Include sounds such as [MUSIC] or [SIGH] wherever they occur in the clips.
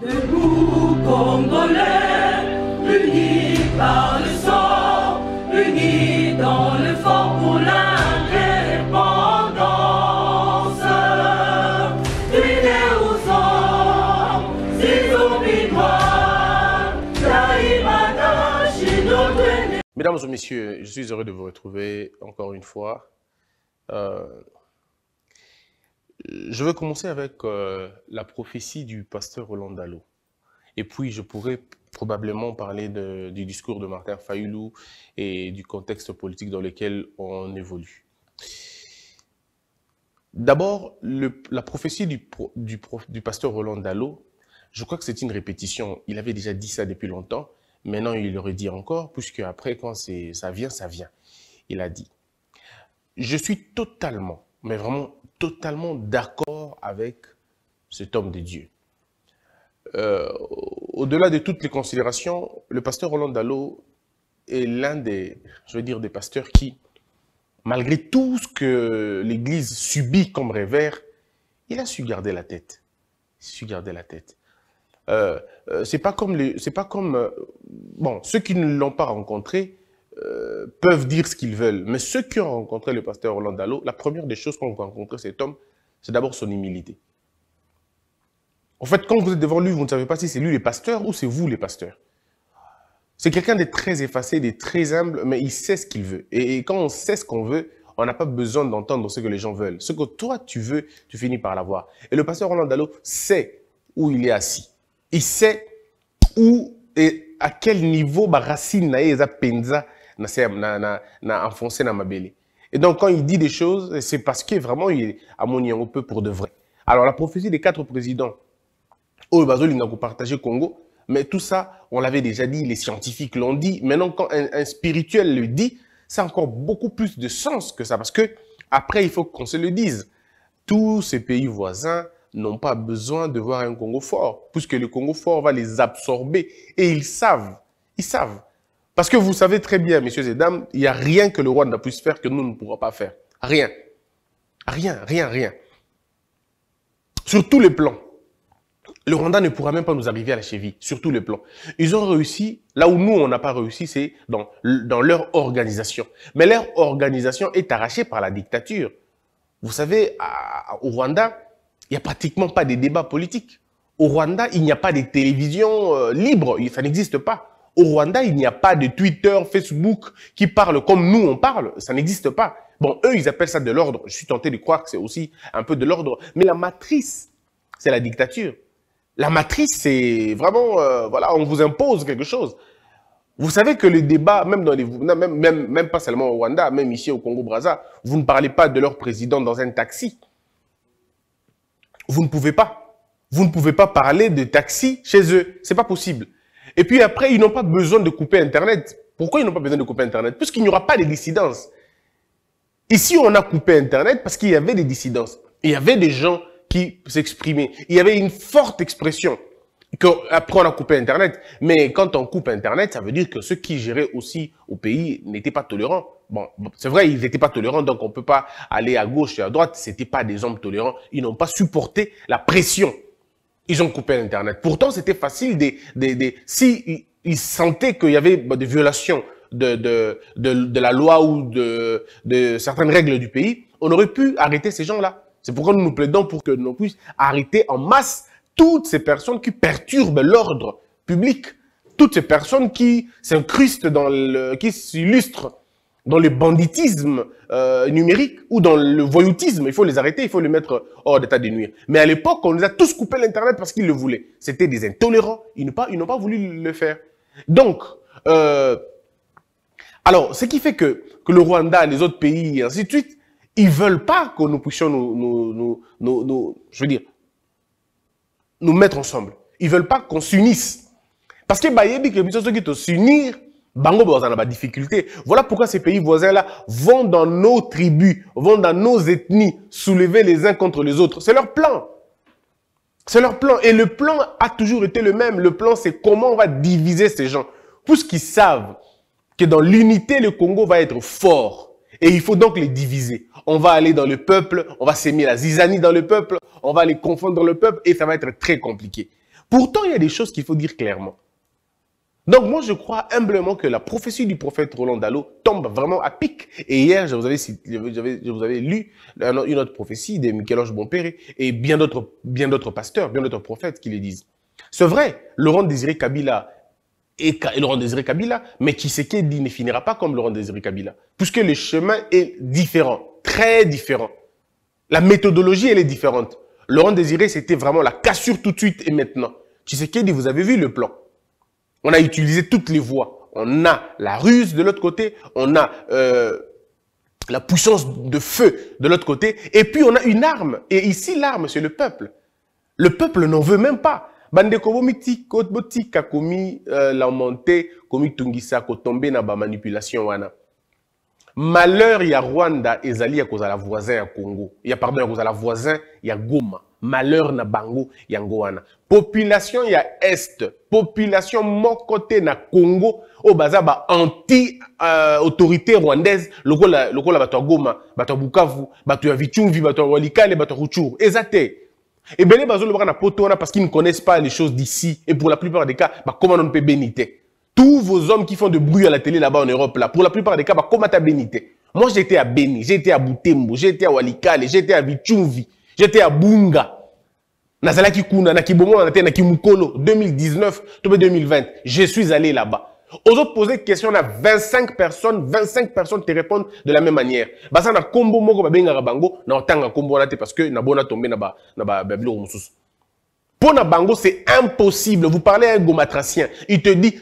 Debout Congolais, unis par le sang, unis dans le fort pour l'indépendance. Unis chez nous. Mesdames et messieurs, je suis heureux de vous retrouver encore une fois. Euh, je vais commencer avec euh, la prophétie du pasteur Roland Dallot. Et puis, je pourrais probablement parler du discours de Martin Fayoulou et du contexte politique dans lequel on évolue. D'abord, la prophétie du, du pasteur Roland Dallot, je crois que c'est une répétition. Il avait déjà dit ça depuis longtemps. Maintenant, il le redit encore, puisque après, quand ça vient, ça vient. Il a dit, je suis totalement, mais vraiment totalement d'accord avec cet homme de Dieu. Euh, au-delà de toutes les considérations, le pasteur Roland Dallot est l'un des, je veux dire, des pasteurs qui, malgré tout ce que l'Église subit comme revers, il a su garder la tête. Il a su garder la tête. Euh, euh c'est pas comme c'est pas comme euh, bon ceux qui ne l'ont pas rencontré euh, peuvent dire ce qu'ils veulent. Mais ceux qui ont rencontré le pasteur Roland Dallot, la première des choses qu'on rencontré cet homme, c'est d'abord son humilité. En fait, quand vous êtes devant lui, vous ne savez pas si c'est lui le pasteur ou c'est vous les pasteurs. C'est quelqu'un de très effacé, de très humble, mais il sait ce qu'il veut. Et, quand on sait ce qu'on veut, on n'a pas besoin d'entendre ce que les gens veulent. Ce que toi, tu veux, tu finis par l'avoir. Et le pasteur Roland Dallot sait où il est assis. Il sait où et à quel niveau ma racine naïe penza na, enfoncé dans Et donc, quand il dit des choses, c'est parce que vraiment, il est à mon peu pour de vrai. Alors, la prophétie des quatre présidents, au ils n'a pas partagé Congo, mais tout ça, on l'avait déjà dit, les scientifiques l'ont dit. Maintenant, quand un, spirituel le dit, ça encore beaucoup plus de sens que ça, parce que après, il faut qu'on se le dise. Tous ces pays voisins n'ont pas besoin de voir un Congo fort, puisque le Congo fort va les absorber. Et ils savent, ils savent parce que vous savez très bien, messieurs et dames, il n'y a rien que le Rwanda puisse faire que nous ne pourrons pas faire. Rien. Rien, rien, rien. Sur tous les plans. Le Rwanda ne pourra même pas nous arriver à la cheville, sur tous les plans. Ils ont réussi, là où nous, on n'a pas réussi, c'est dans, dans leur organisation. Mais leur organisation est arrachée par la dictature. Vous savez, au Rwanda, il n'y a pratiquement pas de débat politique. Au Rwanda, il n'y a pas de télévision euh, libre, ça n'existe pas. Au Rwanda, il n'y a pas de Twitter, Facebook qui parlent comme nous on parle. Ça n'existe pas. Bon, eux, ils appellent ça de l'ordre. Je suis tenté de croire que c'est aussi un peu de l'ordre. Mais la matrice, c'est la dictature. La matrice, c'est vraiment, euh, voilà, on vous impose quelque chose. Vous savez que le débat, même dans les, même, même, même pas seulement au Rwanda, même ici au congo Brazza, vous ne parlez pas de leur président dans un taxi. Vous ne pouvez pas. Vous ne pouvez pas parler de taxi chez eux. C'est pas possible. Et puis après, ils n'ont pas besoin de couper Internet. Pourquoi ils n'ont pas besoin de couper Internet Puisqu'il n'y aura pas de dissidence. Ici, on a coupé Internet parce qu'il y avait des dissidences. Il y avait des gens qui s'exprimaient. Il y avait une forte expression. Que, après, on a coupé Internet. Mais quand on coupe Internet, ça veut dire que ceux qui géraient aussi au pays n'étaient pas tolérants. Bon, c'est vrai, ils n'étaient pas tolérants, donc on peut pas aller à gauche et à droite. C'était pas des hommes tolérants. Ils n'ont pas supporté la pression ils ont coupé Internet. Pourtant, c'était facile. S'ils si sentaient qu'il y avait bah, des violations de, de, la loi ou de, de certaines règles du pays, on aurait pu arrêter ces gens-là. C'est pourquoi nous nous plaidons pour que nous puissions arrêter en masse toutes ces personnes qui perturbent l'ordre public, toutes ces personnes qui s'incrustent dans le, qui s'illustrent dans le banditisme euh, numérique ou dans le voyoutisme. Il faut les arrêter, il faut les mettre hors d'état de nuire. Mais à l'époque, on nous a tous coupé l'Internet parce qu'ils le voulaient. C'était des intolérants. Ils n'ont pas, voulu le faire. Donc, euh, alors, ce qui fait que, que le Rwanda, et les autres pays et ainsi de suite, ils veulent pas que nous puissions nous, je veux dire, nous mettre ensemble. Ils veulent pas qu'on s'unisse. Parce que, bah, il y a des qui s'unir, Bango pas de difficulté. Voilà pourquoi ces pays voisins-là vont dans nos tribus, vont dans nos ethnies, soulever les uns contre les autres. C'est leur plan. C'est leur plan. Et le plan a toujours été le même. Le plan, c'est comment on va diviser ces gens. Puisqu'ils savent que dans l'unité, le Congo va être fort. Et il faut donc les diviser. On va aller dans le peuple, on va s'aimer la zizanie dans le peuple, on va les confondre dans le peuple et ça va être très compliqué. Pourtant, il y a des choses qu'il faut dire clairement. Donc moi, je crois humblement que la prophétie du prophète Roland Dallot tombe vraiment à pic. Et hier, je vous avais, vous lu une autre prophétie de Michel-Ange Bonpéré et bien d'autres pasteurs, bien d'autres prophètes qui le disent. C'est vrai, Laurent Désiré Kabila est Laurent Désiré Kabila, mais Tshisekedi ne finira pas comme Laurent Désiré Kabila, puisque le chemin est différent, très différent. La méthodologie, elle est différente. Laurent Désiré, c'était vraiment la cassure tout de suite et maintenant. Tshisekedi, vous avez vu le plan. On a utilisé toutes les voies. On a la ruse de l'autre côté, on a euh, la puissance de feu de l'autre côté, et puis on a une arme. Et ici, l'arme, c'est le peuple. Le peuple n'en veut même pas. Kotboti, Kakomi, euh, Komi Tungisa, ba manipulation, Malheur, il y a Rwanda, et il y a voisin, il Congo. Il y a, pardon, il voisin, il y a Goma malheur na bango yangoana. population ya est population moko côté na congo Au baza ba anti autorité rwandaise lokola lokola bato la goma bato bukavu bato ya vichumvi bato walikale bato Et ruchuru Et bien, ebele na parce qu'ils ne connaissent pas les choses d'ici et pour la plupart des cas comment on peut peut tous vos hommes qui font de bruit à la télé là-bas en Europe, là, pour la plupart des cas, bah, comment t'as bénir Moi, j'étais à Beni, j'étais à Boutembo, j'étais à Walikale, j'étais à Vichumvi j'étais à Bunga nazalaki kuna na na Tena, kimukolo 2019 tombe 2020 je suis allé là-bas Aux autres poser questions à 25 personnes 25 personnes te répondent de la même manière bah, na na otanga parce que na bona tombe na Pour na bango c'est impossible vous parlez à un gomatracien il te dit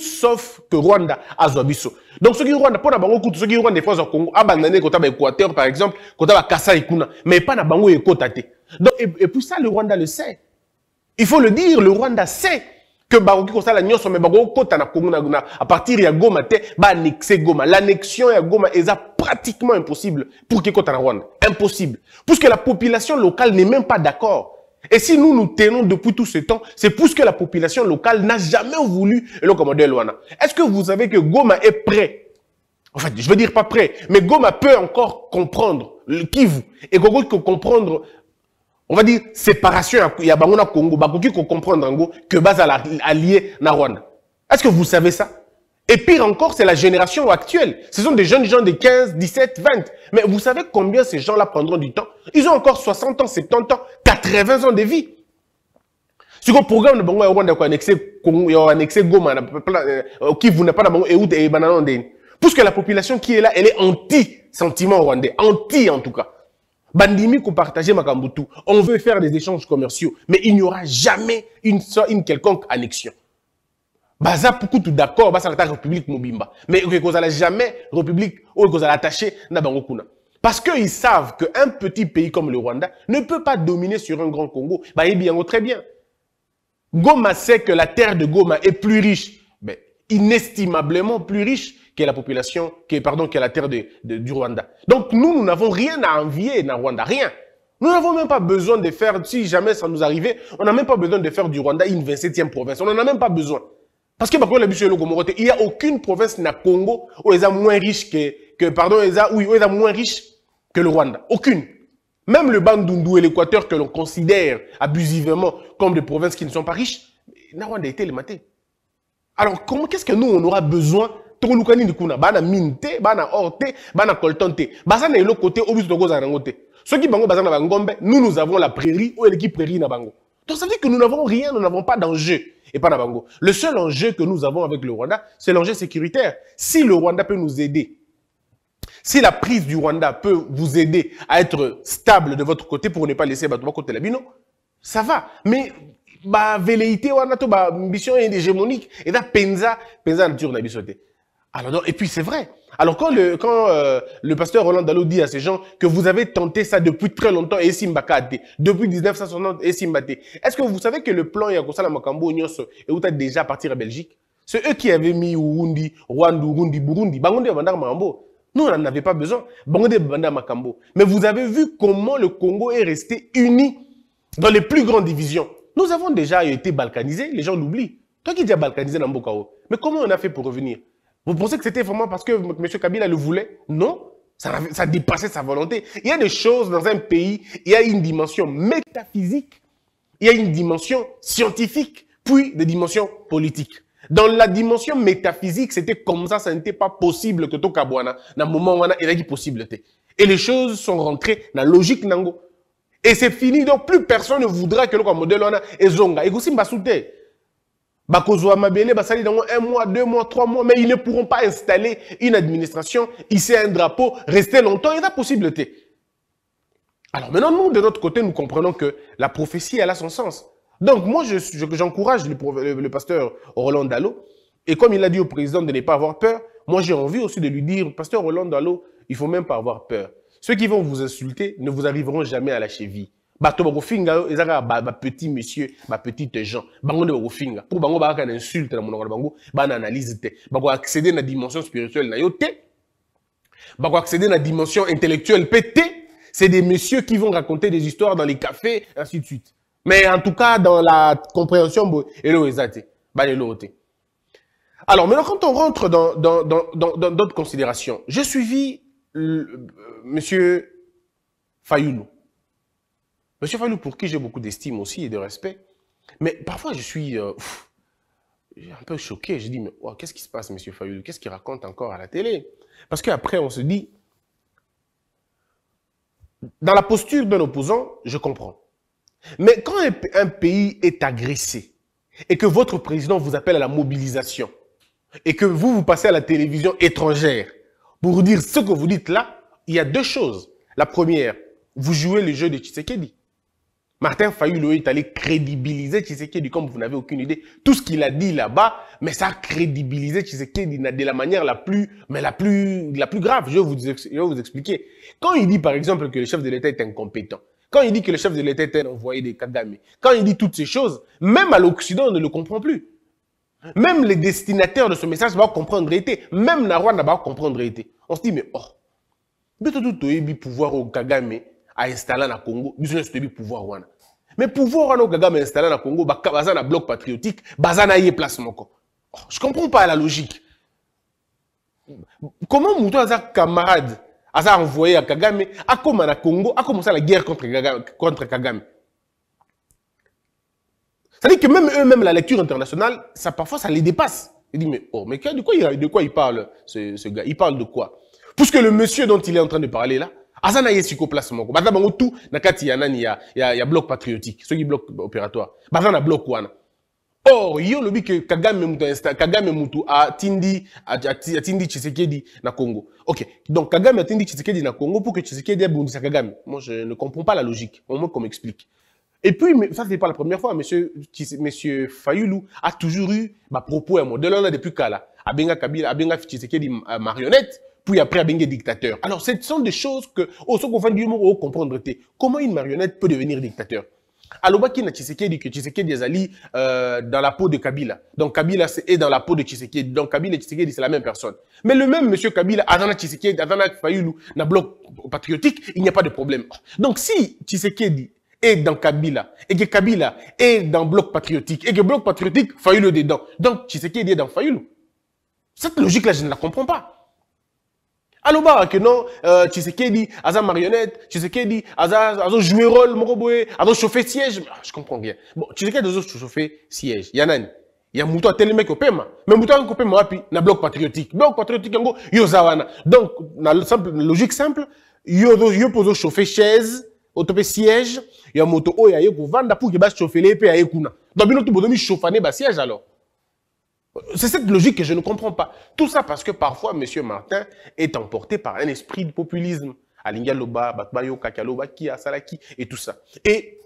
sauf que Rwanda a biso donc ce qui Rwanda dans bango qui qui Rwanda en Congo ah, bah, quand quand kota ba Équateur par exemple quand kota ba Kasa kuna mais pas na bango et Kotate. donc et, pour ça le Rwanda le sait il faut le dire le Rwanda sait que bakoki kosala de me bakokota na Congo na à partir ya Goma bah baannexe Goma l'annexion ya Goma à pratiquement impossible pour kekota na Rwanda impossible puisque la population locale n'est même pas d'accord et si nous nous tenons depuis tout ce temps, c'est pour ce que la population locale n'a jamais voulu le à Luana. Est-ce que vous savez que Goma est prêt En fait, je veux dire pas prêt, mais Goma peut encore comprendre le vous. et Goma peut comprendre on va dire séparation il y a Congo, qui peut comprendre que base allié na Rwanda. Est-ce que vous savez ça et pire encore, c'est la génération actuelle. Ce sont des jeunes gens de 15, 17, 20. Mais vous savez combien ces gens-là prendront du temps Ils ont encore 60 ans, 70 ans, 80 ans de vie. Parce programme euh, goma puisque la population qui est là elle est anti sentiment rwandais anti en tout cas bandimi qu'on partageait Makambutu. on veut faire des échanges commerciaux mais il n'y aura jamais une, une quelconque annexion baza tout d'accord la république mobimba mais n'est jamais république ou oh, sont attachés na bango kuna parce qu'ils savent qu'un petit pays comme le Rwanda ne peut pas dominer sur un grand Congo. Bah, eh bien, très bien. Goma sait que la terre de Goma est plus riche, mais inestimablement plus riche que la population, que, pardon, que la terre de, du Rwanda. Donc nous, nous n'avons rien à envier dans Rwanda, rien. Nous n'avons même pas besoin de faire, si jamais ça nous arrivait, on n'a même pas besoin de faire du Rwanda une 27e province. On n'en a même pas besoin. Parce que par exemple, il n'y a aucune province na Congo où ils sont moins riches que, pardon, où ils moins riches que le Rwanda. Aucune. Même le Bandundu et l'Équateur que l'on considère abusivement comme des provinces qui ne sont pas riches, le Rwanda été éliminé. Alors comment qu'est-ce que nous on aura besoin tolukani Kuna, bana mine bana orte, bana coltante. te baza na côté, te oyo biso tokozala Ceux qui qui bango bazana la nous nous avons la prairie ou l'équipe prairie na bango donc ça veut dire que nous n'avons rien nous n'avons pas d'enjeu et pas Nabango. Le seul enjeu que nous avons avec le Rwanda, c'est l'enjeu sécuritaire. Si le Rwanda peut nous aider, si la prise du Rwanda peut vous aider à être stable de votre côté pour ne pas laisser Batouba côté bino ça va. Mais ma velléité, ambition hégémonique. Et là, penza, penza nature n'a alors, ah, non, et puis c'est vrai. Alors quand le, quand, euh, le pasteur Roland Dallot dit à ces gens que vous avez tenté ça depuis très longtemps et depuis 1960 et Simbate, est-ce que vous savez que le plan Yakosala Makambo est et déjà parti partir à Belgique C'est eux qui avaient mis Urundi, Rwanda, Urundi, Burundi, Bangonde Bandar Makambo. Nous, on n'en avait pas besoin. Bangonde Bandar Mais vous avez vu comment le Congo est resté uni dans les plus grandes divisions. Nous avons déjà été balkanisés, les gens l'oublient. Toi qui dis balkanisé dans Bokao, mais comment on a fait pour revenir vous pensez que c'était vraiment parce que M. Kabila le voulait Non, ça, dépassait sa volonté. Il y a des choses dans un pays, il y a une dimension métaphysique, il y a une dimension scientifique, puis des dimensions politiques. Dans la dimension métaphysique, c'était comme ça, ça n'était pas possible que Tokabwana, dans le moment où il y a possible. Et les choses sont rentrées dans la logique nango. Et c'est fini, donc plus personne ne voudra que le modèle Wana ezonga. et zonga. Et aussi, m'a Mabele, Basali, dans un mois, deux mois, trois mois, mais ils ne pourront pas installer une administration, hisser un drapeau, rester longtemps, il y a possibilité. Alors maintenant, nous, de notre côté, nous comprenons que la prophétie, elle a son sens. Donc moi, j'encourage je, le, pasteur Roland Dallot, et comme il a dit au président de ne pas avoir peur, moi j'ai envie aussi de lui dire, pasteur Roland Dallot, il faut même pas avoir peur. Ceux qui vont vous insulter ne vous arriveront jamais à la cheville bato bakofinga yo les ba petit monsieur petite gens bango nde finga mpo bango bakaka une insulte na mon na bango bana analyse te à na dimension spirituelle na yo te à la dimension intellectuelle pété c'est des messieurs qui vont raconter des histoires dans les cafés ainsi de suite mais en tout cas dans la compréhension boye eloko alors maintenant quand on rentre dans d'autres dans, dans, considérations j'ai suivi M. Euh, monsieur Fayoulou Monsieur Fayou, pour qui j'ai beaucoup d'estime aussi et de respect, mais parfois je suis euh, un peu choqué. Je dis, mais qu'est-ce qui se passe, Monsieur Fayou Qu'est-ce qu'il raconte encore à la télé Parce qu'après, on se dit, dans la posture d'un opposant, je comprends. Mais quand un pays est agressé et que votre président vous appelle à la mobilisation et que vous, vous passez à la télévision étrangère pour dire ce que vous dites là, il y a deux choses. La première, vous jouez le jeu de Tshisekedi. Martin Fayoulo est allé crédibiliser du comme vous n'avez aucune idée. Tout ce qu'il a dit là-bas, mais ça a crédibilisé Tshisekedi de la manière la plus, mais la plus, la plus grave. Je vais vous, je vous expliquer. Quand il dit par exemple que le chef de l'État est incompétent, quand il dit que le chef de l'État est un envoyé de Kagame, quand il dit toutes ces choses, même à l'Occident, on ne le comprend plus. Même les destinataires de ce message vont comprendre été. Même la va comprendre été. On se dit, mais oh, mais tout, tout, pouvoir au Kagame, à installer le congo biso nyonso le pouvoir wana mais pouvoir wana le installer congo bloc patriotique baza le place oh, je comprends pas la logique comment à camarade ça envoyé à kagame à à congo la guerre contre kagame, contre kagame. C'est-à-dire que même eux-mêmes, la lecture internationale, ça parfois, ça les dépasse. Ils disent, mais, oh, mais de quoi, de quoi il parle, ce, ce gars Il parle de quoi Puisque le monsieur dont il est en train de parler là, asana na ye sikoyo place moko baza bango tu na kati ya nani ya, ya, ya bloc patriotique qui bloc opératoire baza na bloc wana or ye lobi ke kagame mutu kagame mutu a tindi tshisekedi na congo ok donc kagame a tindi tshisekedi na congo pour que tshisekedi abundisa kagame moi je ne comprends pas la logique au moins qu'on m'explique et puis ça c'est pas la première fois monsieur monsieur fayulu a toujours eu ma bah, propos ya modèle wana depuis kala kabila, bila abengaka tshisekedi marionnette puis après à Bengue dictateur. Alors, ce sont des choses que, au qu'on fait du mot, comprendre, comment une marionnette peut devenir dictateur. Alors, qui n'a Tshisekedi que Tshisekedi est euh, dans la peau de Kabila. Donc, Kabila est dans la peau de Tshisekedi. Donc, Kabila et Tshisekedi, c'est la même personne. Mais le même monsieur Kabila, Adana Tshisekedi, Adana Fayoulou, dans le bloc patriotique, il n'y a pas de problème. Donc, si Tshisekedi est dans Kabila, et que Kabila est dans bloc patriotique, et que bloc patriotique, Fayoulou dedans. Donc, Tshisekedi est dans Fayoulou. Cette logique-là, je ne la comprends pas. Alors que non euh, dit asa marionnette tu sais qui dit, tshisekedi jouer rôle moko boye chauffer siège ah, je comprends rien bon tu sais qui tshisekedi chauffer siège a nani ya moto atelemaki opema mais mouton akaki kopema puis na bloc patriotique bloc patriotique yango yo zawana. donc na simple, logique simple yo, yo chauffeur chauffer chaise chauffeur siège ya moto oyo aye kovanda pour ke bachauffele ye mpe aye kuna donc bino to ne ba siège, alors c'est cette logique que je ne comprends pas. Tout ça parce que parfois, M. Martin est emporté par un esprit de populisme. Alingaloba, Loba, Kakalobaki, Kakaloba, et tout ça. Et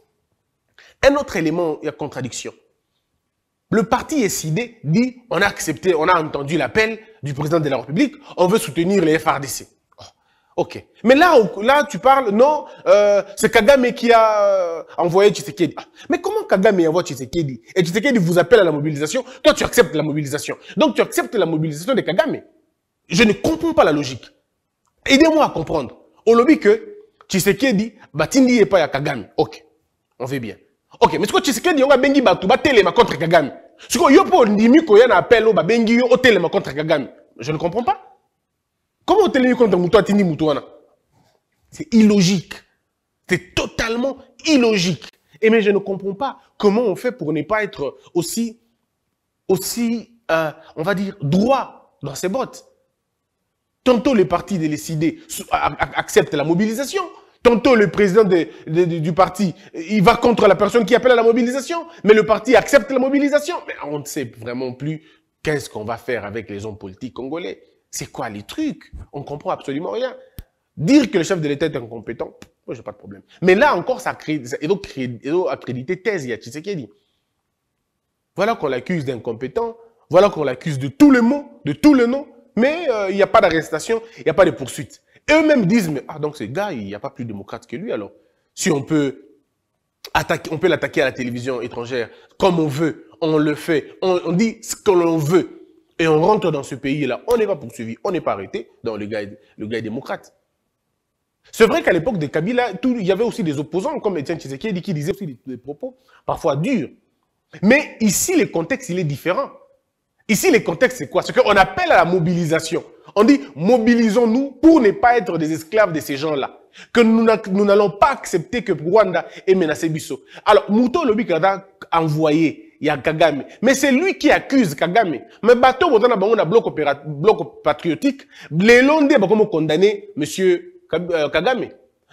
un autre élément, il y a contradiction. Le parti SID dit, on a accepté, on a entendu l'appel du président de la République, on veut soutenir les FRDC. Ok. Mais là, là, tu parles, non, euh, c'est Kagame qui a euh, envoyé Tshisekedi. Ah, mais comment Kagame envoie Tshisekedi Et Tshisekedi vous appelle à la mobilisation, toi tu acceptes la mobilisation. Donc tu acceptes la mobilisation de Kagame. Je ne comprends pas la logique. Aidez-moi à comprendre. Au lobby que Tshisekedi, Batindi n'est pas à Kagame. Ok. On fait bien. Ok, mais ce que Tshisekedi, on va bengi télé téléma contre Kagame. Ce que yo po ndimi ko un appel au babengi yo, ma contre Kagame. Je ne comprends pas. Comment on de C'est illogique. C'est totalement illogique. Et mais je ne comprends pas comment on fait pour ne pas être aussi, aussi euh, on va dire, droit dans ses bottes. Tantôt les partis de l'ECD acceptent la mobilisation. Tantôt le président du parti, il va contre la personne qui appelle à la mobilisation, mais le parti accepte la mobilisation. Mais on ne sait vraiment plus qu'est-ce qu'on va faire avec les hommes politiques congolais. C'est quoi les trucs On comprend absolument rien. Dire que le chef de l'État est incompétent, moi, j'ai pas de problème. Mais là encore, ça crée, thèse, il a Voilà qu'on l'accuse d'incompétent, voilà qu'on l'accuse de tous les mots, de tous les noms, mais euh, il n'y a pas d'arrestation, il n'y a pas de poursuite. Eux-mêmes disent, mais ah, donc ce gars, il n'y a pas plus démocrate que lui alors. Si on peut attaquer, on peut l'attaquer à la télévision étrangère comme on veut, on le fait, on, on dit ce que l'on veut, et on rentre dans ce pays-là, on n'est pas poursuivi, on n'est pas arrêté dans le gars, le démocrate. C'est vrai qu'à l'époque de Kabila, il y avait aussi des opposants comme Étienne Tshisekedi qui disait aussi des, propos parfois durs. Mais ici, le contexte, il est différent. Ici, le contexte, c'est quoi Ce qu'on appelle à la mobilisation. On dit, mobilisons-nous pour ne pas être des esclaves de ces gens-là. Que nous n'allons pas accepter que Rwanda ait menacé Bissot. Alors, Mouto Lobikada a envoyé y a Kagame. Mais c'est lui qui accuse Kagame. Mais bateau, on a un bloc, bloc patriotique. Les Londres, comment condamner monsieur euh, Kagame?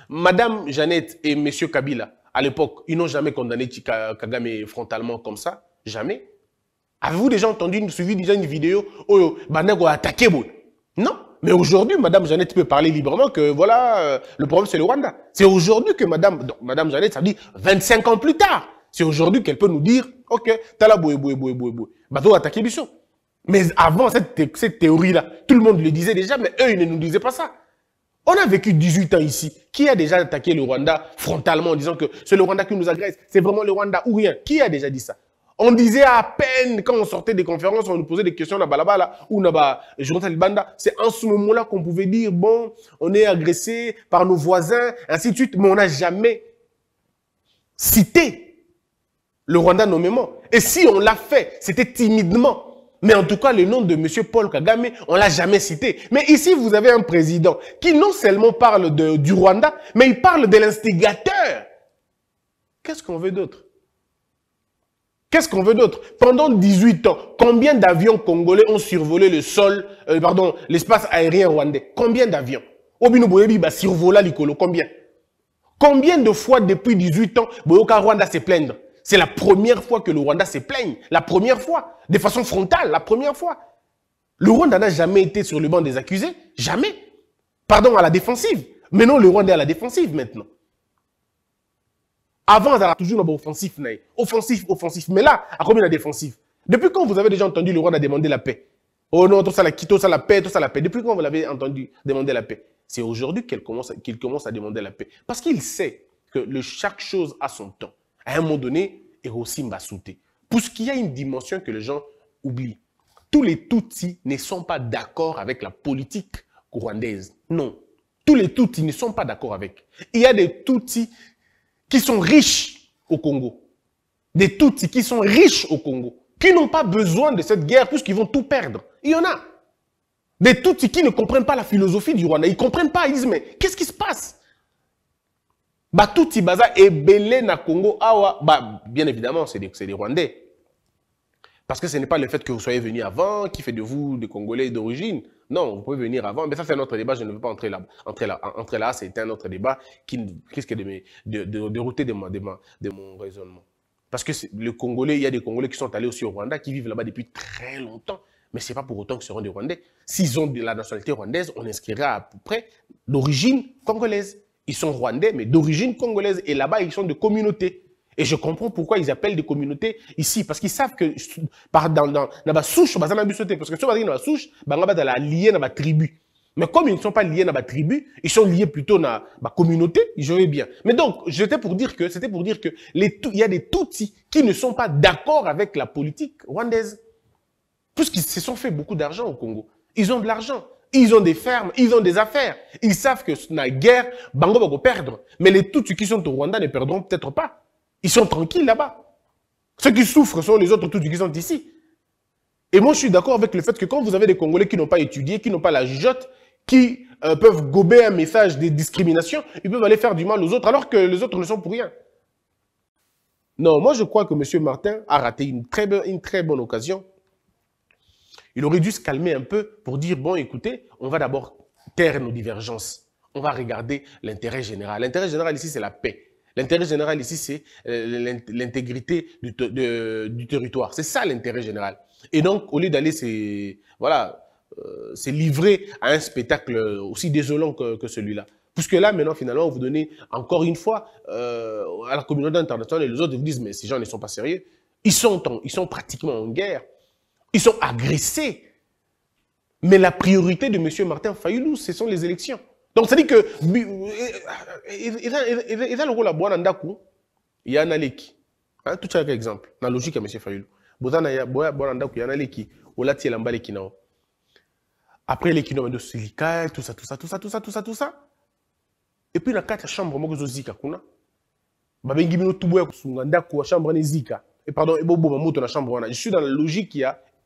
Madame Jeannette et monsieur Kabila, à l'époque, ils n'ont jamais condamné Kagame frontalement comme ça. Jamais. Avez-vous déjà entendu, suivi déjà une vidéo où oh, va a attaqué Non. Mais aujourd'hui, Madame Jeannette peut parler librement que voilà, euh, le problème c'est le Rwanda. C'est aujourd'hui que Madame, Madame Jeannette, ça dit 25 ans plus tard. C'est aujourd'hui qu'elle peut nous dire ok, tala boy boy boy boy boy. Bato attaquer Bissot. Mais avant cette, théorie-là, tout le monde le disait déjà, mais eux, ils ne nous disaient pas ça. On a vécu 18 ans ici. Qui a déjà attaqué le Rwanda frontalement en disant que c'est le Rwanda qui nous agresse, c'est vraiment le Rwanda ou rien Qui a déjà dit ça On disait à peine quand on sortait des conférences, on nous posait des questions là-bas, là ou là-bas, C'est en ce moment-là qu'on pouvait dire, bon, on est agressé par nos voisins, ainsi de suite, mais on n'a jamais cité le Rwanda nommément. Et si on l'a fait, c'était timidement. Mais en tout cas, le nom de M. Paul Kagame, on l'a jamais cité. Mais ici, vous avez un président qui non seulement parle du Rwanda, mais il parle de l'instigateur. Qu'est-ce qu'on veut d'autre Qu'est-ce qu'on veut d'autre Pendant 18 ans, combien d'avions congolais ont survolé le sol, euh, pardon, l'espace aérien rwandais Combien d'avions bah, survola combien Combien de fois depuis 18 ans, Boyoka Rwanda s'est plaindre c'est la première fois que le Rwanda se plaigne. La première fois. De façon frontale, la première fois. Le Rwanda n'a jamais été sur le banc des accusés. Jamais. Pardon, à la défensive. Mais non, le Rwanda est à la défensive maintenant. Avant, elle a toujours un offensif, offensif, offensif. Mais là, à combien la défensive Depuis quand vous avez déjà entendu le Rwanda demander la paix Oh non, tout ça la quitte, ça la paix, tout ça la paix. Depuis quand vous l'avez entendu demander la paix C'est aujourd'hui qu'il commence, commence à demander la paix. Parce qu'il sait que chaque chose a son temps à un moment donné, Erosim va sauter. qu'il y a une dimension que les gens oublient. Tous les Tutsis ne sont pas d'accord avec la politique rwandaise. Non. Tous les Tutsis ne sont pas d'accord avec. Il y a des Tutsis qui sont riches au Congo. Des Tutsis qui sont riches au Congo. Qui n'ont pas besoin de cette guerre puisqu'ils vont tout perdre. Il y en a. Des Tutsis qui ne comprennent pas la philosophie du Rwanda. Ils ne comprennent pas. Ils disent, mais qu'est-ce qui se passe batuti baza et na Congo awa bah, bien évidemment c'est des, Rwandais parce que ce n'est pas le fait que vous soyez venu avant qui fait de vous des Congolais d'origine. Non, vous pouvez venir avant. Mais ça, c'est un autre débat. Je ne veux pas entrer là. Entrer là, entrer c'est un autre débat qui risque de, dérouter de, de de, mon raisonnement. Parce que le Congolais, il y a des Congolais qui sont allés aussi au Rwanda, qui vivent là-bas depuis très longtemps. Mais ce n'est pas pour autant que ce seront des Rwandais. S'ils ont de la nationalité rwandaise, on inscrira à peu près l'origine congolaise. Ils sont rwandais, mais d'origine congolaise. Et là-bas, ils sont de communautés. Et je comprends pourquoi ils appellent des communautés ici. Parce qu'ils savent que par, dans, dans, la souche, bah, parce que si bah, on dans la souche, va sont lier dans la tribu. Mais comme ils ne sont pas liés dans la tribu, ils sont liés plutôt dans la communauté, ils vais bien. Mais donc, j'étais pour dire que, c'était pour dire que les, il y a des Tutsis qui ne sont pas d'accord avec la politique rwandaise. Puisqu'ils se sont fait beaucoup d'argent au Congo. Ils ont de l'argent. Ils ont des fermes, ils ont des affaires. Ils savent que la guerre, Bango va perdre. Mais les Tutsis qui sont au Rwanda ne perdront peut-être pas. Ils sont tranquilles là-bas. Ceux qui souffrent sont les autres Tutsis qui sont ici. Et moi, je suis d'accord avec le fait que quand vous avez des Congolais qui n'ont pas étudié, qui n'ont pas la jotte, qui euh, peuvent gober un message de discrimination, ils peuvent aller faire du mal aux autres alors que les autres ne sont pour rien. Non, moi je crois que M. Martin a raté une très, une très bonne occasion il aurait dû se calmer un peu pour dire, bon, écoutez, on va d'abord taire nos divergences. On va regarder l'intérêt général. L'intérêt général ici, c'est la paix. L'intérêt général ici, c'est euh, l'intégrité du, territoire. C'est ça l'intérêt général. Et donc, au lieu d'aller se, voilà, c'est euh, livrer à un spectacle aussi désolant que, celui-là, Puisque là, maintenant, finalement, vous donnez encore une fois euh, à la communauté internationale et les autres, vous disent, mais ces gens ne sont pas sérieux. Ils sont, ils sont pratiquement en guerre. Ils sont agressés. Mais la priorité de M. Martin Fayoulou, ce sont les élections. Donc, cest dit dire que... Il euh, euh, a le rôle à Bouanandakou, il y a un aleki. Hein, tout ça, exemple. Dans la logique à M. Fayoulou. Bouanandakou, il y a un aleki. Olati elamba leki nao. Après leki de silical, tout ça, tout ça, tout ça, tout ça, tout ça, tout ça. Et puis, dans quatre chambres, moi, je zika, kuna. Babengi bino tubo ya kusunga ndaku ya chambre ne zika. Et pardon, et mamoto na chambre wana. Je suis dans la logique a.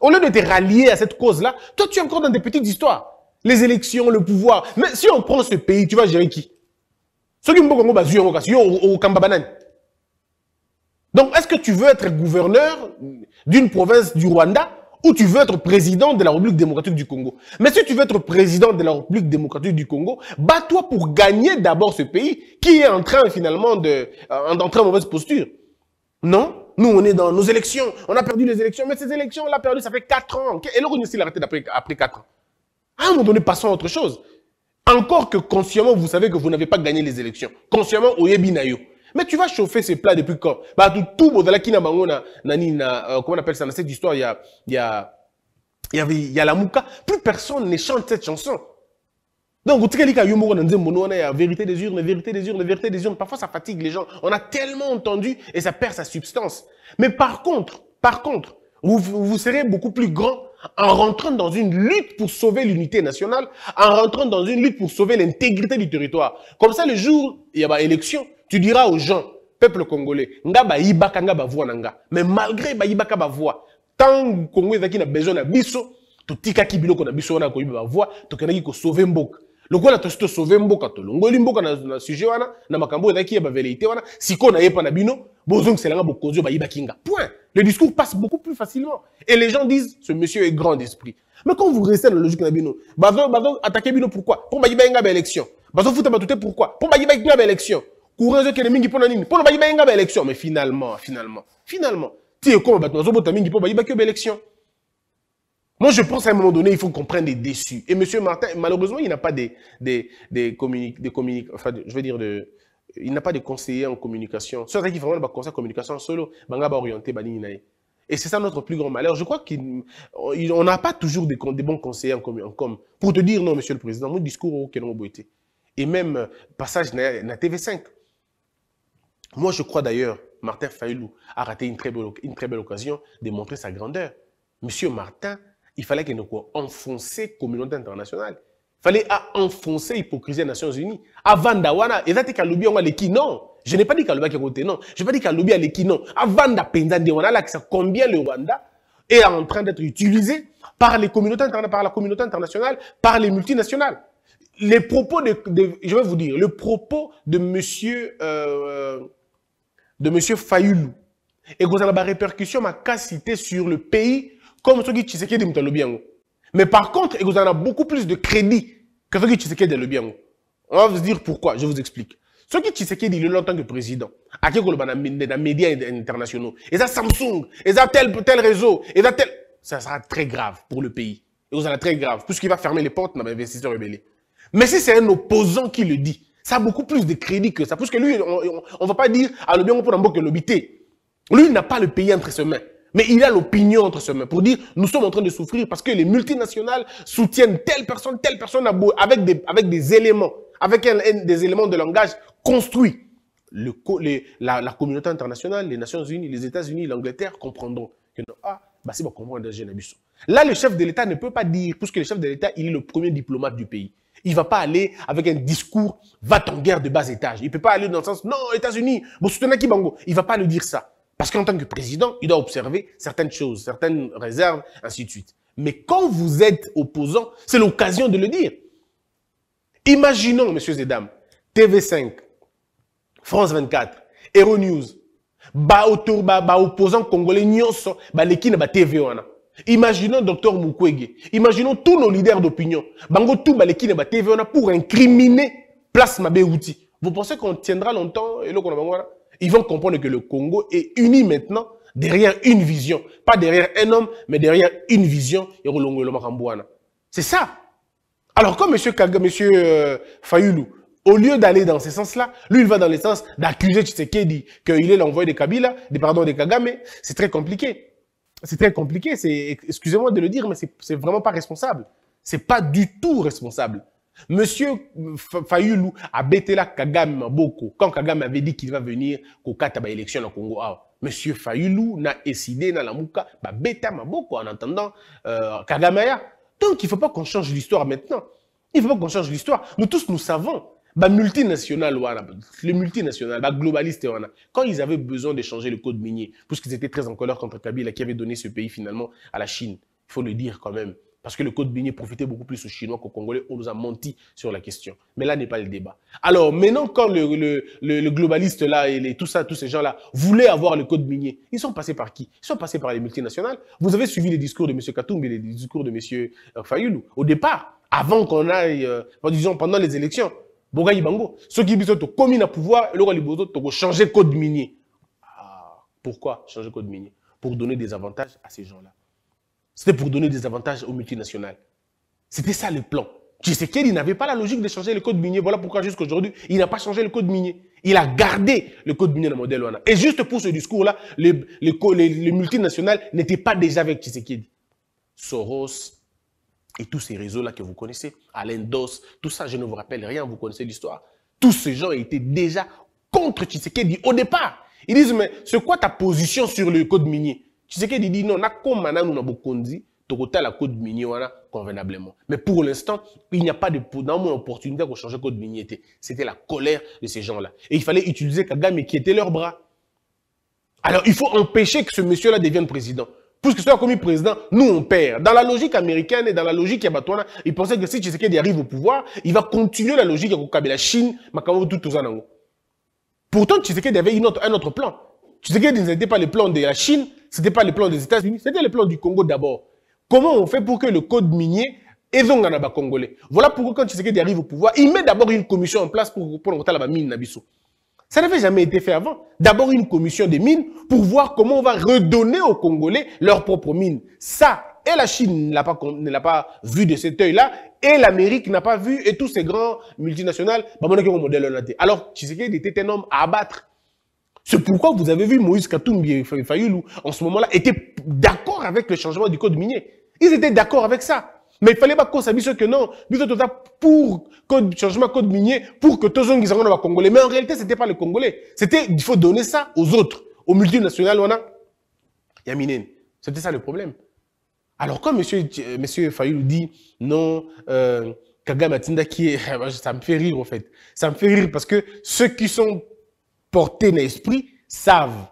Au lieu de te rallier à cette cause-là, toi, tu es encore dans des petites histoires. Les élections, le pouvoir. Mais si on prend ce pays, tu vas gérer qui Ceux qui au bah, Donc, est-ce que tu veux être gouverneur d'une province du Rwanda ou tu veux être président de la République démocratique du Congo Mais si tu veux être président de la République démocratique du Congo, bats-toi pour gagner d'abord ce pays qui est en train finalement d'entrer euh, en, mauvaise posture. Non nous, on est dans nos élections. On a perdu les élections. Mais ces élections, on l'a perdu, ça fait 4 ans. Et le Russie l'a arrêté après, 4 ans. À un moment donné, passons à autre chose. Encore que consciemment, vous savez que vous n'avez pas gagné les élections. Consciemment, Oyebinayo. Mais tu vas chauffer ces plats depuis quand tout, comment on appelle ça Dans cette histoire, il y a, il y a la mouka. Plus personne ne chante cette chanson. Donc, vous savez, on a la vérité des urnes, la vérité des urnes, la vérité des urnes. Parfois, ça fatigue les gens. On a tellement entendu et ça perd sa substance. Mais par contre, par contre, vous, vous serez beaucoup plus grand en rentrant dans une lutte pour sauver l'unité nationale, en rentrant dans une lutte pour sauver l'intégrité du territoire. Comme ça, le jour, il y a élection, tu diras aux gens, peuple congolais, ba ibaka ba voix nanga. Mais malgré ba ibaka ba voix, tant Congo ezaki na besoin na biso, totikaki biloko na biso wana ko ba voix, kenaki ko sauver mboka lokola tosi sauver mboka tolongoli mboka na, na sujet wana na makambo ezalaki ya bavelité wana sikoyo yepa na bino bozongiselanga bokonzi oyo ba yibakinga point le discours passe beaucoup plus facilement et les gens disent ce monsieur est grand d'esprit mais quand vous restez dans la logique na bino Bazo bazo attaquer bino pourquoi Pour mpo ba élection Bazo futa bato touté pourquoi mpo ba élection baélection que ezokende mingi mpona Pour ba bayibai ba élection mais finalement finalement finalement ti ba bazo bota mingi ba bayibaki ba élection moi, je pense à un moment donné, il faut qu'on prenne des déçus. Et Monsieur Martin, malheureusement, il n'a pas des, des, des, des communique, enfin, je veux dire, de, il n'a pas de conseiller en communication. C'est vrai qu'il faut vraiment conseiller en communication solo. Et c'est ça notre plus grand malheur. Je crois qu'on n'a pas toujours des, des, bons conseillers en com, Pour te dire, non, Monsieur le Président, mon discours au été. Et même, euh, passage na, TV5. Moi, je crois d'ailleurs, Martin Fayoulou a raté une très, belle, une très belle occasion de montrer sa grandeur. Monsieur Martin, il fallait qu'il nous la communauté internationale. Il fallait enfoncer l'hypocrisie des Nations Unies. Avant d'avoir, et ça, tu l'équipe, non. Je n'ai pas dit Kaloubi à côté, non. Je n'ai pas dit qu'à à l'équipe, non. Avant d'apprendre de Rwanda, là, combien le Rwanda est en train d'être utilisé par la communauté internationale, par les multinationales. Les propos de, je vais vous dire, le propos de monsieur, euh, de monsieur Fayoulou, et que a la répercussion m'a cité sur le pays comme ceux qui Tshisekedi le bien. Mais par contre, vous en a beaucoup plus de crédit que ceux qui Tshisekedi On va vous dire pourquoi, je vous explique. Ce qui Tshisekedi il est longtemps que président, à qui dans médias internationaux, et ça Samsung, et ça tel tel réseau, et ça tel ça sera très grave pour le pays. Et vous très grave puisqu'il va fermer les portes dans l'investisseur rébellé. Mais si c'est un opposant qui le dit, ça a beaucoup plus de crédit que ça. Parce que lui, on ne va pas dire, à le bien, pour mot que l'obité. Lui, il n'a pas le pays entre ses mains. Mais il a l'opinion entre ses mains pour dire nous sommes en train de souffrir parce que les multinationales soutiennent telle personne, telle personne avec des, avec des éléments, avec des éléments de langage construits. Le, la, communauté internationale, les Nations Unies, les États-Unis, l'Angleterre comprendront que non, ah, bah c'est bon, comprendre Là, le chef de l'État ne peut pas dire, puisque le chef de l'État, il est le premier diplomate du pays. Il ne va pas aller avec un discours va t guerre de bas étage. Il ne peut pas aller dans le sens non, États-Unis, bon, soutenez qui bango. Il ne va pas le dire ça. Parce qu'en tant que président, il doit observer certaines choses, certaines réserves, ainsi de suite. Mais quand vous êtes opposant, c'est l'occasion de le dire. Imaginons, messieurs et dames, TV5, France 24, Euronews, News, autour, opposant congolais, nyonso, ba TV Imaginons docteur Mukwege, imaginons tous nos leaders d'opinion, bango tout ba TV pour incriminer Plasma Beouti. Vous pensez qu'on tiendra longtemps, et là, qu'on ils vont comprendre que le Congo est uni maintenant derrière une vision. Pas derrière un homme, mais derrière une vision. C'est ça. Alors quand M. M. Fayoulou, au lieu d'aller dans ce sens-là, lui, il va dans le sens d'accuser Tshisekedi qu'il est l'envoyé de Kabila, des pardon, de Kagame. C'est très compliqué. C'est très compliqué. excusez-moi de le dire, mais ce c'est vraiment pas responsable. C'est pas du tout responsable. Monsieur Fayulu a là Kagame Maboko quand Kagame avait dit qu'il va venir kokata ba élection au Congo. Ah, Monsieur Fayulu n'a décidé na muka ba beta Maboko en attendant euh, Kagame Donc il faut pas qu'on change l'histoire maintenant. Il faut pas qu'on change l'histoire. Nous tous nous savons bah multinational, le Le multinational, bah quand ils avaient besoin de changer le code minier, qu'ils étaient très en colère contre Kabila qui avait donné ce pays finalement à la Chine, il faut le dire quand même. Parce que le code minier profitait beaucoup plus aux Chinois qu'aux Congolais. On nous a menti sur la question. Mais là n'est pas le débat. Alors, maintenant, quand le, globaliste là et ça, tous ces gens-là voulaient avoir le code minier, ils sont passés par qui Ils sont passés par les multinationales. Vous avez suivi les discours de M. Katoum et les discours de M. Euh, Fayoulou. Au départ, avant qu'on aille, euh, disons, pendant les élections, Bogaï Bango, ceux qui ont oh, commis à pouvoir, ils ont changé code minier. Ah, pourquoi changer le code minier Pour donner des avantages à ces gens-là. C'était pour donner des avantages aux multinationales. C'était ça le plan. Tshisekedi n'avait pas la logique de changer le code minier. Voilà pourquoi jusqu'à aujourd'hui, il n'a pas changé le code minier. Il a gardé le code minier de le modèle OANA. Et juste pour ce discours-là, les, les, multinationales n'étaient pas déjà avec Tshisekedi. Soros et tous ces réseaux-là que vous connaissez, Alain tout ça, je ne vous rappelle rien, vous connaissez l'histoire. Tous ces gens étaient déjà contre Tshisekedi au départ. Ils disent, mais c'est quoi ta position sur le code minier Tshisekedi dit non, na nous na bokondi, la code minier convenablement. Mais pour l'instant, il n'y a pas de dans mon opportunité de changer code minier. C'était la colère de ces gens-là. Et il fallait utiliser Kagame qui était leur bras. Alors il faut empêcher que ce monsieur-là devienne président. Puisque soit commis président, nous on perd. Dans la logique américaine et dans la logique yabatoana, ils pensaient que si Tshisekedi arrive au pouvoir, il va continuer la logique avec la Chine, Makambo, tout ça. Pourtant, Tshisekedi avait un autre plan. Tshisekedi n'était pas le plan de la Chine, ce n'était pas le plan des États-Unis, c'était le plan du Congo d'abord. Comment on fait pour que le code minier ait un congolais Voilà pourquoi quand Tshisekedi arrive au pouvoir, il met d'abord une commission en place pour prendre la mine Nabiso. Ça n'avait jamais été fait avant. D'abord une commission des mines pour voir comment on va redonner aux Congolais leurs propres mines. Ça, et la Chine ne l'a pas, vu de cet œil-là, et l'Amérique n'a pas vu, et tous ces grands multinationales, bah, Alors, Tshisekedi était un homme à abattre. C'est pourquoi vous avez vu Moïse Katumbi et Fayoulou, en ce moment-là, étaient d'accord avec le changement du code minier. Ils étaient d'accord avec ça. Mais il fallait pas qu'on s'abuse que non, pour code, changement code minier, pour que tous les gens congolais. Mais en réalité, c'était pas les congolais. C'était, il faut donner ça aux autres, aux multinationales, on a. Yaminen. C'était ça le problème. Alors quand monsieur, euh, monsieur Fayoulou dit non, euh, Matinda, qui est, [LAUGHS] ça me fait rire en fait. Ça me fait rire parce que ceux qui sont portés d'esprit savent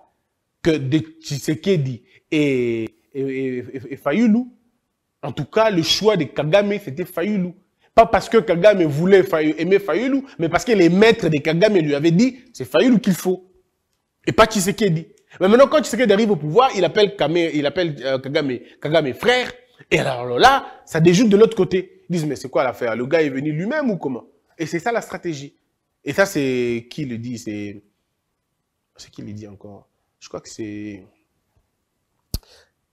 que de Tshisekedi et, et Fayoulou, en tout cas, le choix de Kagame, c'était Fayoulou. Pas parce que Kagame voulait aimer Fayoulou, mais parce que les maîtres de Kagame lui avaient dit, c'est Fayoulou qu'il faut. Et pas dit. Mais maintenant, quand Tshisekedi arrive au pouvoir, il appelle, il appelle euh, Kagame, Kagame frère. Et alors là, ça déjoute de l'autre côté. Ils disent, mais c'est quoi l'affaire Le gars est venu lui-même ou comment Et c'est ça la stratégie. Et ça, c'est qui le dit C'est ce qu'il dit encore. Je crois que c'est...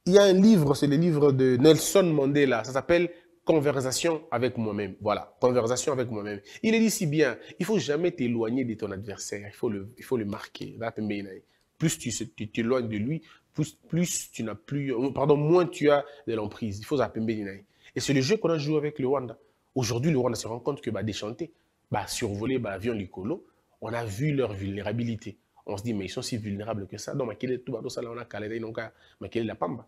Il y a un livre, c'est le livre de Nelson Mandela. Ça s'appelle Conversation avec moi-même. Voilà, conversation avec moi-même. Il est dit si bien, il ne faut jamais t'éloigner de ton adversaire. Il faut le, il faut le marquer. Plus tu t'éloignes de lui, plus, plus tu n'as plus, pardon, moins tu as de l'emprise. Il faut Et c'est le jeu qu'on a joué avec le Rwanda. Aujourd'hui, le Rwanda se rend compte que bah, déchanté, bah, survolé, bah, avion, l'icolo. on a vu leur vulnérabilité. On se dit, mais ils sont si vulnérables que ça. Non, mais quel est tout ça là, on a calé, non, mais quelle est la pamba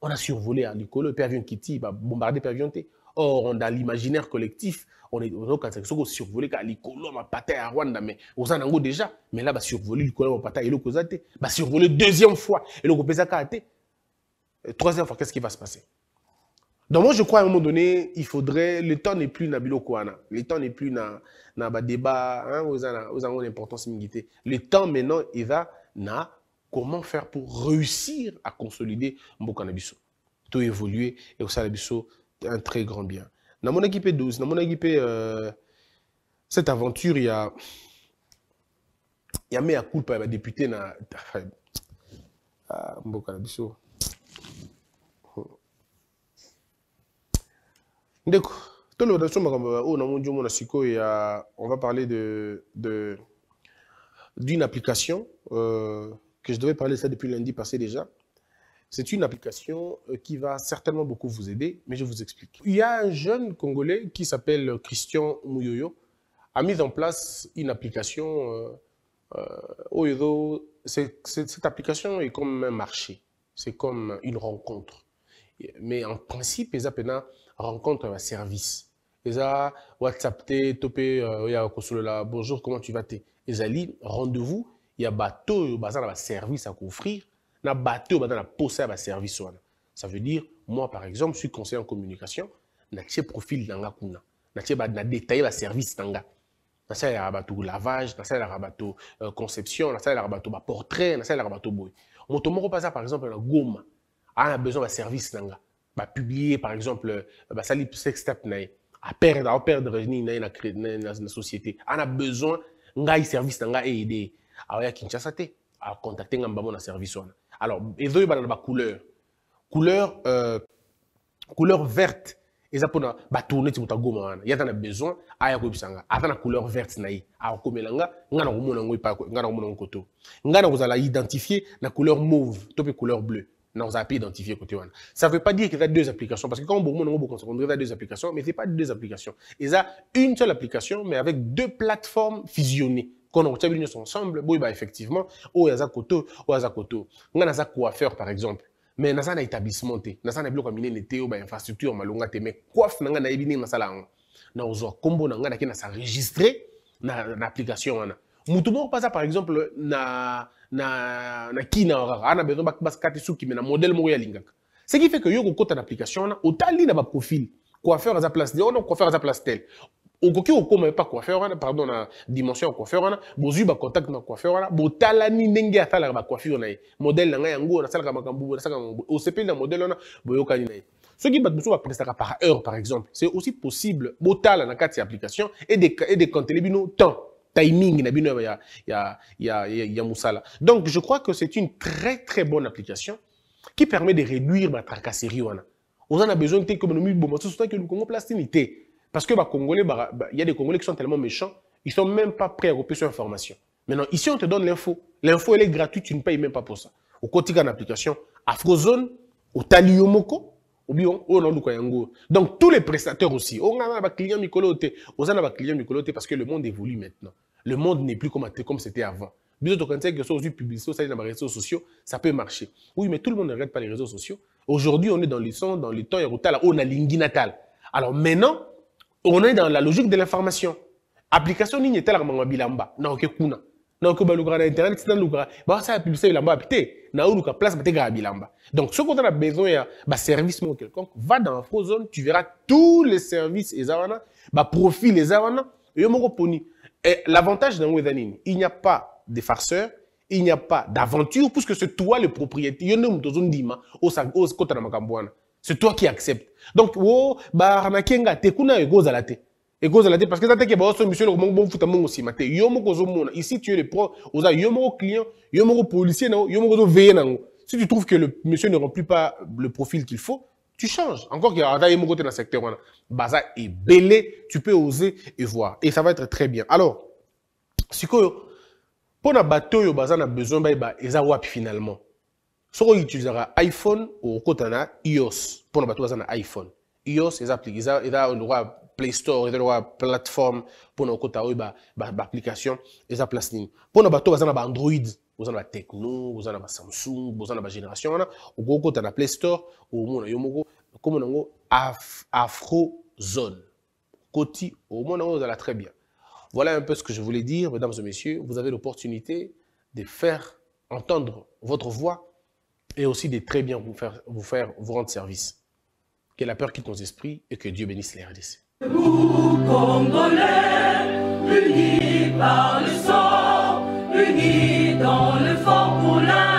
On a survolé à Nicolo, Pervion va bombardé Pervion Or, on a l'imaginaire collectif, on est au on survolé à Nicolo, ma pâté à Rwanda, mais aux Anango déjà. Mais là, bah, survolé Nicolo, ma pâté, et le Kozate. Bah, survolé deuxième fois, et le Kopezaka a euh, Troisième fois, qu'est-ce qui va se passer donc moi, je crois à un moment donné, il faudrait, le temps n'est plus na Kouana, le temps n'est plus na, na débat, hein, aux, Le temps maintenant, il va na comment faire pour réussir à consolider Mbokanabiso. Tout évoluer et au Salabiso, un très grand bien. Dans mon équipe 12, dans mon équipe, euh, cette aventure, il y a, il y a mes à coup par euh, député na, Mbokanabiso. on va parler de d'une application euh, que je devais parler de ça depuis lundi passé déjà c'est une application euh, qui va certainement beaucoup vous aider, mais je vous explique. Il y a un jeune Congolais qui s'appelle Christian Mouyoyo, a mis en place une application. Euh, oh, cette application est comme un marché, c'est comme une rencontre. Mais en principe, peine rencontre ya service eza whatsapp te to mpe euh, oya kosolola bonjour comment tu vas te ezali rendez-vous ya bato oyo baza service à ya na bato oyo baza na à ya baservice wana ça veut dire moi par exemple suis conseiller en communication natie profil na nga kuna natie na service baservice na nga ya bato lavage ya bato euh, conception portrait, bato baportrait ya bato boye moto moko mpe aza par exemple la goma aa a besoin baservice service, nga bah, publier, par exemple, euh, bah, ça, step, à perdre, à perdre dans la société. On a besoin, a service, on a aidé. il a à contacter un service. Alors, il y une couleur. Couleur, euh, couleur verte. Et ça, tourner, Il y a un besoin, Il y a une couleur verte, naï. À comme l'anga, n'a pas de couleur, n'a pas de couleur, n'a pas de n'a couleur mauve, n'a pas couleur bleue. Nous avons identifié côté one. Ça ne veut pas dire qu'il y a deux applications, parce que quand on bourre, on a deux applications, mais ce n'est pas deux applications. Il y a une seule application, mais avec deux plateformes fusionnées. Quand on retient ensemble, bon, bah, effectivement, au Yazakoto, au Yazakoto. On a un coiffeur, par exemple. Mais on a un établissement, on a un bloc à miner, on a une infrastructure, on a un coiffe, on a un ébiné, on a un On a un combo, on a enregistré dans l'application. Moutoumou, par exemple, na na na kina wakaka ana besoin basikati suki mena na modele moko ya ce qui fait que yo kokota na application wana otali na profil coiffeur aza place de wana oh coiffeur aza place ki o ko ye pa coiffeur wana pardon na dimension ya coiffeur na, bozwi contact na coiffeur wana botalani ndenge ba coiffeur na ye modele na ngai yango nasalaka makambo nasalaka osepeli na modele wana boyokani na ye soki bato mosusu baprestaka par heure par exemple c'est aussi possible botala na kati ya application le bino temps timing ya, ya, ya, ya Moussala. Donc, je crois que c'est une très, très bonne application qui permet de réduire ma tracasserie. On a besoin de économie bon, c'est que le Congo Parce que les Congolais, il y a des Congolais qui sont tellement méchants, ils sont même pas prêts à repérer sur information. Maintenant, ici, on te donne l'info. L'info, elle est gratuite, tu ne payes même pas pour ça. Au quotidien, application Afrozone, au Taliomoko, Oh, donc tous les prestataires aussi. On oh, a client Mikolote, on oh, a client parce que le monde évolue maintenant. Le monde n'est plus comme comme c'était avant. Bien sûr, quand que que soit ça sur les réseaux sociaux, ça peut marcher. Oui, mais tout le monde ne regarde pas les réseaux sociaux. Aujourd'hui, on est dans le dans le temps on a l'ingi Alors maintenant, on est dans la logique de l'information. Application ligne est là que bilamba, na okekuna naokoki balukaka na internet tina lukaka basa ya publicité bilamba na pite naoluka place batekaka bilamba donc soki oza na besoin ya baservice moko quelconque va dans zone, tu verras tous les services eza wana baprofil eza et yo moko et eh, l'avantage d'un eza il n'y a pas de farceur il n'y a pas d'aventure puisque c'est toi le propriétaire yo nde moto ozondima okota na makambo wana c'est toi qui accepte donc wo baarnakenga te kuna yo la te et cause la parce que ça que bah, oh, bon monsieur le bon foot mon aussi maté yo moko zo mona ici tu es le pro aux yo moko client yo moko policier non yo moko zo veiller non si tu trouves que le monsieur ne remplit pas le profil qu'il faut tu changes encore qu'il y a y yo côté dans secteur wana baza et belé tu peux oser et voir et ça va être très bien alors si que pour na bateau yo baza na besoin ba ba eza wap finalement so ko utilisera iPhone ou kotana iOS pour na bateau baza na iPhone iOS eza appliqué eza eza on droit Play Store, ils ont plateforme pour nous côtoyer ba bah, bah, application et ça place Pour nos bateaux, vous avez Android, vous avez Techno, vous avez Samsung, vous avez bah, génération Au ou dans côté Play Store au mona yomoko comme on Afro Zone. Côté au monde on a très bien. Voilà un peu ce que je voulais dire mesdames et messieurs, vous avez l'opportunité de faire entendre votre voix et aussi de très bien vous faire vous, faire, vous rendre service. Que la peur quitte nos esprits et que Dieu bénisse les RDC. Nous, Congolais, unis par le sang, unis dans le fort pour la